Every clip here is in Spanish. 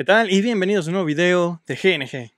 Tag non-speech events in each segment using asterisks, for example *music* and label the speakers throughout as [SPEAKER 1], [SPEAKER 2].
[SPEAKER 1] ¿Qué tal? Y bienvenidos a un nuevo video de GNG.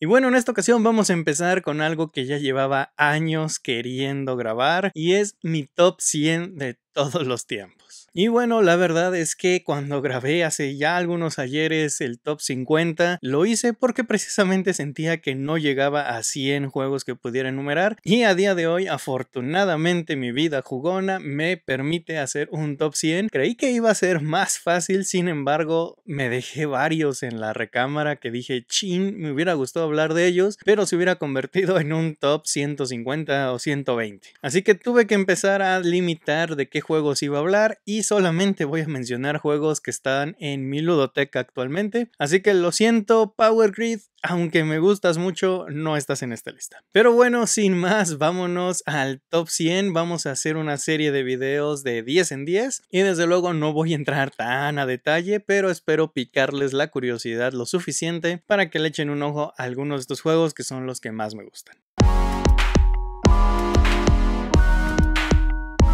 [SPEAKER 1] Y bueno, en esta ocasión vamos a empezar con algo que ya llevaba años queriendo grabar y es mi top 100 de todos los tiempos. Y bueno, la verdad es que cuando grabé hace ya algunos ayeres el top 50, lo hice porque precisamente sentía que no llegaba a 100 juegos que pudiera enumerar y a día de hoy afortunadamente mi vida jugona me permite hacer un top 100. Creí que iba a ser más fácil, sin embargo, me dejé varios en la recámara que dije, chin, me hubiera gustado hablar de ellos, pero se hubiera convertido en un top 150 o 120. Así que tuve que empezar a limitar de qué juegos iba a hablar y solamente voy a mencionar juegos que están en mi ludoteca actualmente. Así que lo siento, Power Grid, aunque me gustas mucho, no estás en esta lista. Pero bueno, sin más, vámonos al top 100. Vamos a hacer una serie de videos de 10 en 10. Y desde luego no voy a entrar tan a detalle, pero espero picarles la curiosidad lo suficiente para que le echen un ojo a algunos de estos juegos que son los que más me gustan.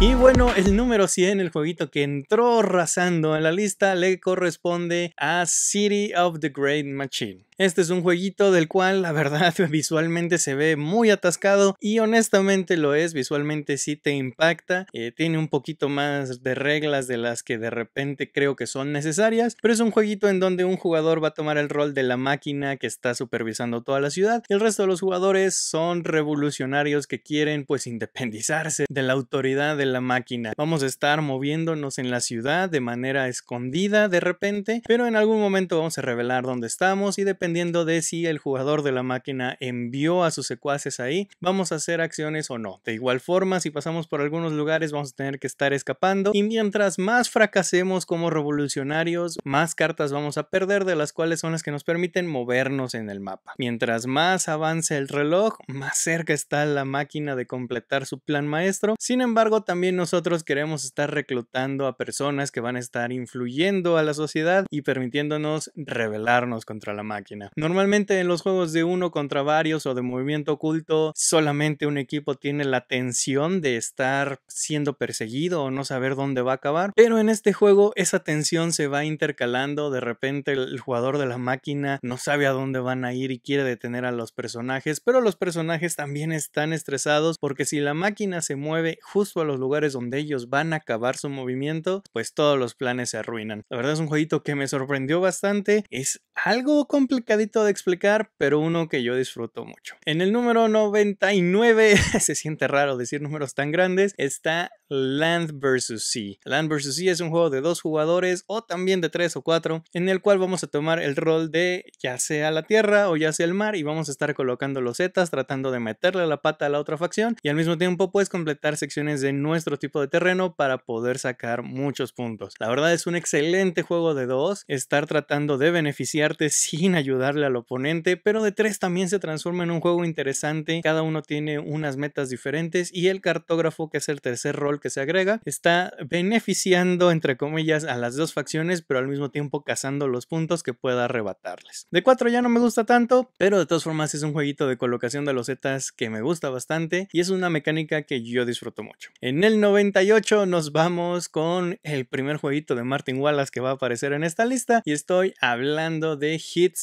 [SPEAKER 1] Y bueno, el número 100, el jueguito que entró rasando en la lista, le corresponde a City of the Great Machine. Este es un jueguito del cual la verdad *laughs* visualmente se ve muy atascado y honestamente lo es, visualmente sí te impacta, eh, tiene un poquito más de reglas de las que de repente creo que son necesarias, pero es un jueguito en donde un jugador va a tomar el rol de la máquina que está supervisando toda la ciudad, el resto de los jugadores son revolucionarios que quieren pues independizarse de la autoridad de la máquina. Vamos a estar moviéndonos en la ciudad de manera escondida de repente, pero en algún momento vamos a revelar dónde estamos y depende dependiendo de si el jugador de la máquina envió a sus secuaces ahí, vamos a hacer acciones o no. De igual forma, si pasamos por algunos lugares, vamos a tener que estar escapando y mientras más fracasemos como revolucionarios, más cartas vamos a perder de las cuales son las que nos permiten movernos en el mapa. Mientras más avance el reloj, más cerca está la máquina de completar su plan maestro. Sin embargo, también nosotros queremos estar reclutando a personas que van a estar influyendo a la sociedad y permitiéndonos rebelarnos contra la máquina. Normalmente en los juegos de uno contra varios o de movimiento oculto, solamente un equipo tiene la tensión de estar siendo perseguido o no saber dónde va a acabar, pero en este juego esa tensión se va intercalando, de repente el jugador de la máquina no sabe a dónde van a ir y quiere detener a los personajes, pero los personajes también están estresados porque si la máquina se mueve justo a los lugares donde ellos van a acabar su movimiento, pues todos los planes se arruinan. La verdad es un jueguito que me sorprendió bastante, es algo complicado de explicar, pero uno que yo disfruto mucho. En el número 99, *laughs* se siente raro decir números tan grandes, está Land vs. Sea. Land vs. Sea es un juego de dos jugadores o también de tres o cuatro, en el cual vamos a tomar el rol de ya sea la tierra o ya sea el mar y vamos a estar colocando los zetas tratando de meterle la pata a la otra facción y al mismo tiempo puedes completar secciones de nuestro tipo de terreno para poder sacar muchos puntos. La verdad es un excelente juego de dos, estar tratando de beneficiarte *laughs* sin ayudar ayudarle al oponente, pero de tres también se transforma en un juego interesante, cada uno tiene unas metas diferentes y el cartógrafo, que es el tercer rol que se agrega, está beneficiando entre comillas a las dos facciones, pero al mismo tiempo cazando los puntos que pueda arrebatarles. De 4 ya no me gusta tanto, pero de todas formas es un jueguito de colocación de los zetas que me gusta bastante y es una mecánica que yo disfruto mucho. En el 98 nos vamos con el primer jueguito de Martin Wallace que va a aparecer en esta lista y estoy hablando de Hit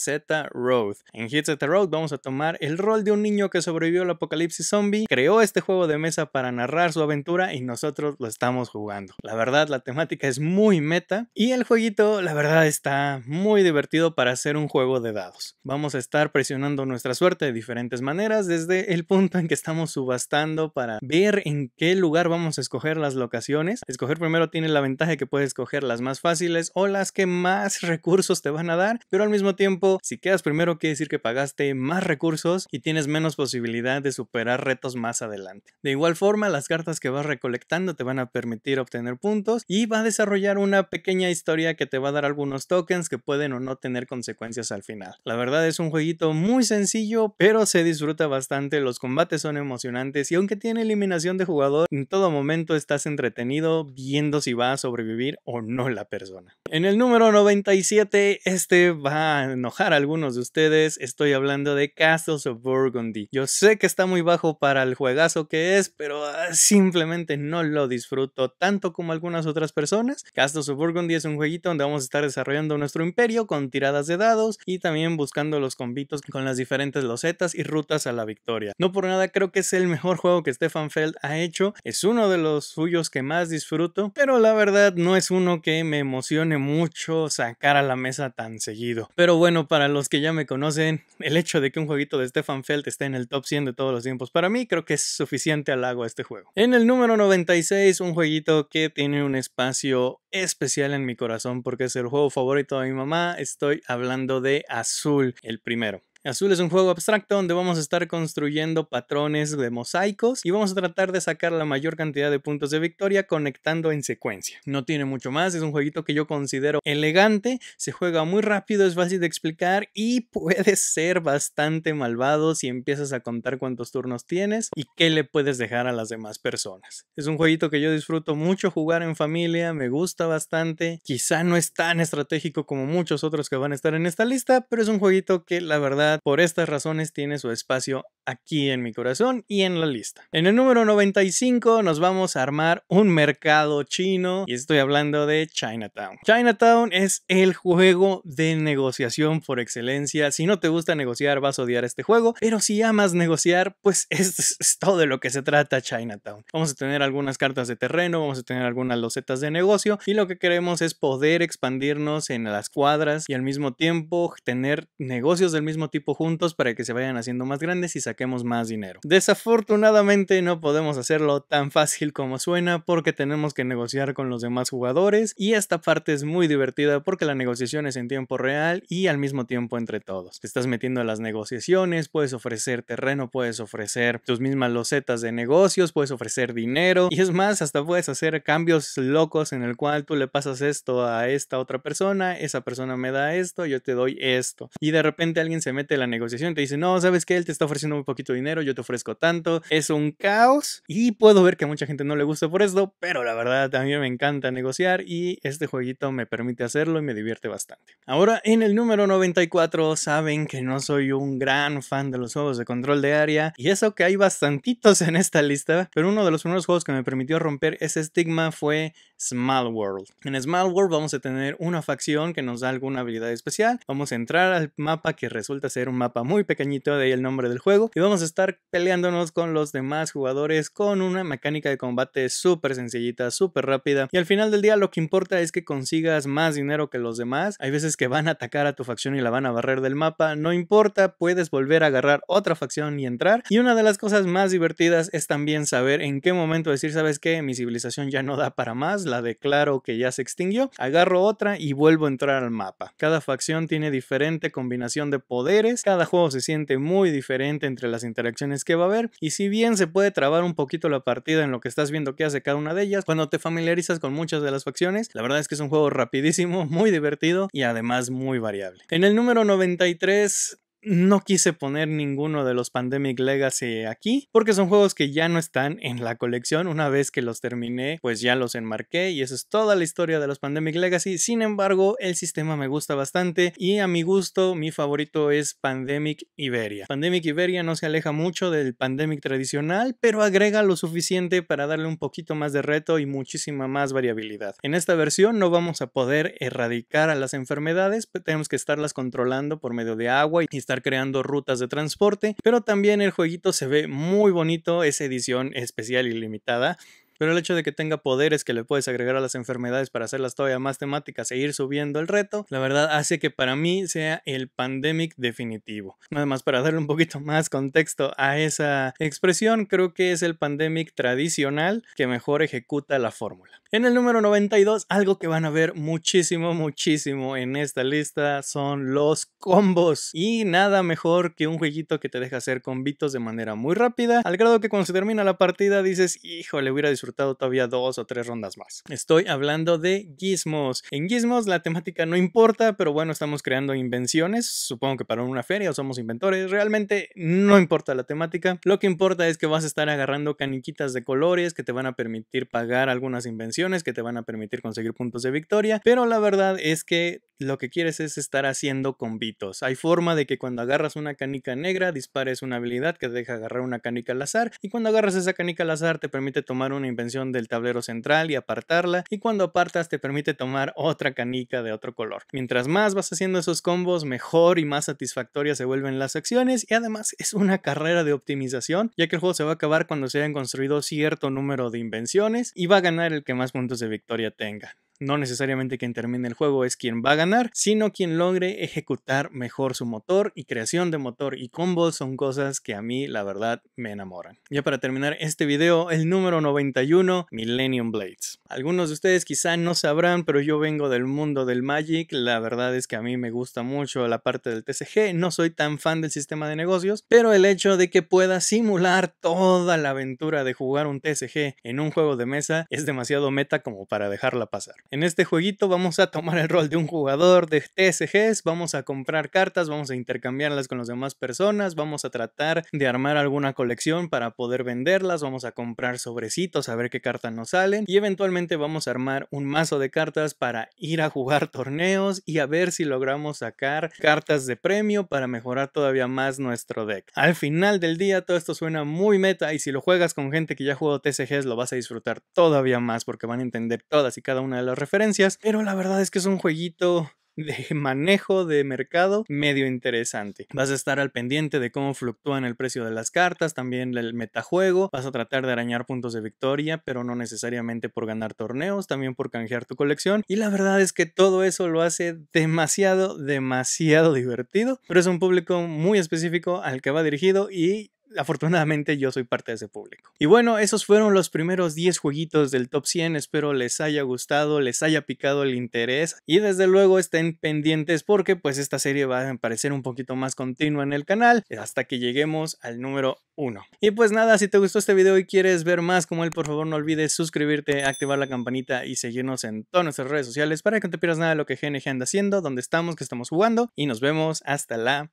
[SPEAKER 1] Road. En Hits the Road vamos a tomar el rol de un niño que sobrevivió al apocalipsis zombie, creó este juego de mesa para narrar su aventura y nosotros lo estamos jugando. La verdad, la temática es muy meta y el jueguito, la verdad, está muy divertido para hacer un juego de dados. Vamos a estar presionando nuestra suerte de diferentes maneras desde el punto en que estamos subastando para ver en qué lugar vamos a escoger las locaciones. Escoger primero tiene la ventaja que puedes escoger las más fáciles o las que más recursos te van a dar, pero al mismo tiempo si quedas primero, quiere decir que pagaste más recursos y tienes menos posibilidad de superar retos más adelante. De igual forma, las cartas que vas recolectando te van a permitir obtener puntos y va a desarrollar una pequeña historia que te va a dar algunos tokens que pueden o no tener consecuencias al final. La verdad es un jueguito muy sencillo, pero se disfruta bastante, los combates son emocionantes y aunque tiene eliminación de jugador, en todo momento estás entretenido viendo si va a sobrevivir o no la persona. En el número 97, este va a enojar a algunos de ustedes, estoy hablando de Castles of Burgundy. Yo sé que está muy bajo para el juegazo que es, pero ah, simplemente no lo disfruto tanto como algunas otras personas. Castles of Burgundy es un jueguito donde vamos a estar desarrollando nuestro imperio con tiradas de dados y también buscando los convitos con las diferentes losetas y rutas a la victoria. No por nada creo que es el mejor juego que Stefan Feld ha hecho, es uno de los suyos que más disfruto, pero la verdad no es uno que me emocione mucho sacar a la mesa tan seguido. Pero bueno, para los que ya me conocen, el hecho de que un jueguito de Stefan Feld esté en el top 100 de todos los tiempos, para mí creo que es suficiente halago a este juego. En el número 96, un jueguito que tiene un espacio especial en mi corazón porque es el juego favorito de mi mamá, estoy hablando de Azul, el primero. Azul es un juego abstracto donde vamos a estar construyendo patrones de mosaicos y vamos a tratar de sacar la mayor cantidad de puntos de victoria conectando en secuencia. No tiene mucho más, es un jueguito que yo considero elegante, se juega muy rápido, es fácil de explicar y *laughs* puede ser bastante malvado si empiezas a contar cuántos turnos tienes y qué le puedes dejar a las demás personas. Es un jueguito que yo disfruto mucho jugar en familia, me gusta bastante, quizá no es tan estratégico como muchos otros que van a estar en esta lista, pero es un jueguito que la verdad por estas razones tiene su espacio aquí en mi corazón y en la lista. En el número 95 nos vamos a armar un mercado chino y estoy hablando de Chinatown. Chinatown es el juego de negociación por excelencia. Si no te gusta negociar vas a odiar este juego, pero si amas negociar pues *laughs* esto es todo de lo que se trata Chinatown. Vamos a tener algunas cartas de terreno, vamos a tener algunas losetas de negocio y lo que queremos es poder expandirnos en las cuadras y al mismo tiempo tener negocios del mismo tipo juntos para que se vayan haciendo más grandes y saquemos más dinero. Desafortunadamente no podemos hacerlo tan fácil como suena porque tenemos que negociar con los demás jugadores y esta parte es muy divertida porque la negociación es en tiempo real y al mismo tiempo entre todos. Te estás metiendo en las negociaciones, puedes ofrecer terreno, puedes ofrecer tus mismas losetas de negocios, puedes ofrecer dinero y es más, hasta puedes hacer cambios locos en el cual tú le pasas esto a esta otra persona, esa persona me da esto, yo te doy esto y de repente alguien se mete la negociación te dice, no, sabes que él te está ofreciendo muy poquito dinero, yo te ofrezco tanto, es un caos y puedo ver que a mucha gente no le gusta por esto, pero la verdad también me encanta negociar y este jueguito me permite hacerlo y me divierte bastante. Ahora en el número 94 saben que no soy un gran fan de los juegos de control de área y eso que hay bastantitos en esta lista, pero uno de los primeros juegos que me permitió romper ese estigma fue Small World. En Small World vamos a tener una facción que nos da alguna habilidad especial, vamos a entrar al mapa que resulta ser un mapa muy pequeñito, de ahí el nombre del juego, y vamos a estar peleándonos con los demás jugadores con una mecánica de combate súper sencillita, súper rápida, y al final del día lo que importa es que consigas más dinero que los demás, hay veces que van a atacar a tu facción y la van a barrer del mapa, no importa, puedes volver a agarrar otra facción y entrar, y una de las cosas más divertidas es también saber en qué momento decir, sabes que mi civilización ya no da para más, la declaro que ya se extinguió, agarro otra y vuelvo a entrar al mapa. Cada facción tiene diferente combinación de poderes, cada juego se siente muy diferente entre las interacciones que va a haber y si bien se puede trabar un poquito la partida en lo que estás viendo que hace cada una de ellas, cuando te familiarizas con muchas de las facciones, la verdad es que es un juego rapidísimo, *laughs* muy divertido y además muy variable. En el número 93 no quise poner ninguno de los Pandemic Legacy aquí, porque son juegos que ya no están en la colección. Una vez que los terminé, pues ya los enmarqué y esa es toda la historia de los Pandemic Legacy. Sin embargo, el sistema me gusta bastante y a mi gusto, mi favorito es Pandemic Iberia. Pandemic Iberia no se aleja mucho del Pandemic tradicional, pero agrega lo suficiente para darle un poquito más de reto y muchísima más variabilidad. En esta versión no vamos a poder erradicar a las enfermedades, pero pues tenemos que estarlas controlando por medio de agua y estar creando rutas de transporte, pero también el jueguito se ve muy bonito, esa edición especial y limitada pero el hecho de que tenga poderes que le puedes agregar a las enfermedades para hacerlas todavía más temáticas e ir subiendo el reto, la verdad hace que para mí sea el pandemic definitivo. Nada más para darle un poquito más contexto a esa expresión, creo que es el pandemic tradicional que mejor ejecuta la fórmula. En el número 92, algo que van a ver muchísimo, muchísimo en esta lista son los combos. Y nada mejor que un jueguito que te deja hacer combitos de manera muy rápida, al grado que cuando se termina la partida dices, híjole, hubiera disfrutar todavía dos o tres rondas más. Estoy hablando de gizmos. En gizmos la temática no importa, pero bueno, estamos creando invenciones. Supongo que para una feria o somos inventores. Realmente no importa la temática. Lo que importa es que vas a estar agarrando caniquitas de colores que te van a permitir pagar algunas invenciones, que te van a permitir conseguir puntos de victoria. Pero la verdad es que lo que quieres es estar haciendo convitos Hay forma de que cuando agarras una canica negra dispares una habilidad que te deja agarrar una canica al azar y cuando agarras esa canica al azar te permite tomar una invención del tablero central y apartarla, y cuando apartas te permite tomar otra canica de otro color. Mientras más vas haciendo esos combos, mejor y más satisfactorias se vuelven las acciones, y además es una carrera de optimización, ya que el juego se va a acabar cuando se hayan construido cierto número de invenciones, y va a ganar el que más puntos de victoria tenga. No necesariamente quien termine el juego es quien va a ganar, sino quien logre ejecutar mejor su motor y creación de motor y combos son cosas que a mí la verdad me enamoran. Ya para terminar este video, el número 91, Millennium Blades. Algunos de ustedes quizá no sabrán, pero yo vengo del mundo del Magic, la verdad es que a mí me gusta mucho la parte del TCG, no soy tan fan del sistema de negocios, pero el hecho de que pueda simular toda la aventura de jugar un TCG en un juego de mesa es demasiado meta como para dejarla pasar. En este jueguito vamos a tomar el rol de un jugador de TSGs, vamos a comprar cartas, vamos a intercambiarlas con las demás personas, vamos a tratar de armar alguna colección para poder venderlas, vamos a comprar sobrecitos a ver qué cartas nos salen y eventualmente vamos a armar un mazo de cartas para ir a jugar torneos y a ver si logramos sacar cartas de premio para mejorar todavía más nuestro deck. Al final del día todo esto suena muy meta y si lo juegas con gente que ya jugó TSGs lo vas a disfrutar todavía más porque van a entender todas y cada una de las referencias, pero la verdad es que es un jueguito de manejo de mercado medio interesante. Vas a estar al pendiente de cómo fluctúan el precio de las cartas, también el metajuego, vas a tratar de arañar puntos de victoria, pero no necesariamente por ganar torneos, también por canjear tu colección. Y la verdad es que todo eso lo hace demasiado, demasiado *laughs* divertido, pero es un público muy específico al que va dirigido y afortunadamente yo soy parte de ese público. Y bueno, esos fueron los primeros 10 jueguitos del top 100. Espero les haya gustado, les haya picado el interés y desde luego estén pendientes porque pues esta serie va a aparecer un poquito más continua en el canal hasta que lleguemos al número 1. Y pues nada, si te gustó este video y quieres ver más como él, por favor no olvides suscribirte, activar la campanita y seguirnos en todas nuestras redes sociales para que no te pierdas nada de lo que GNG anda haciendo, dónde estamos, qué estamos jugando y nos vemos hasta la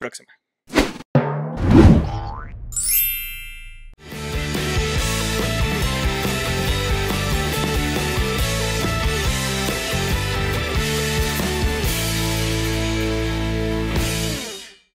[SPEAKER 1] próxima.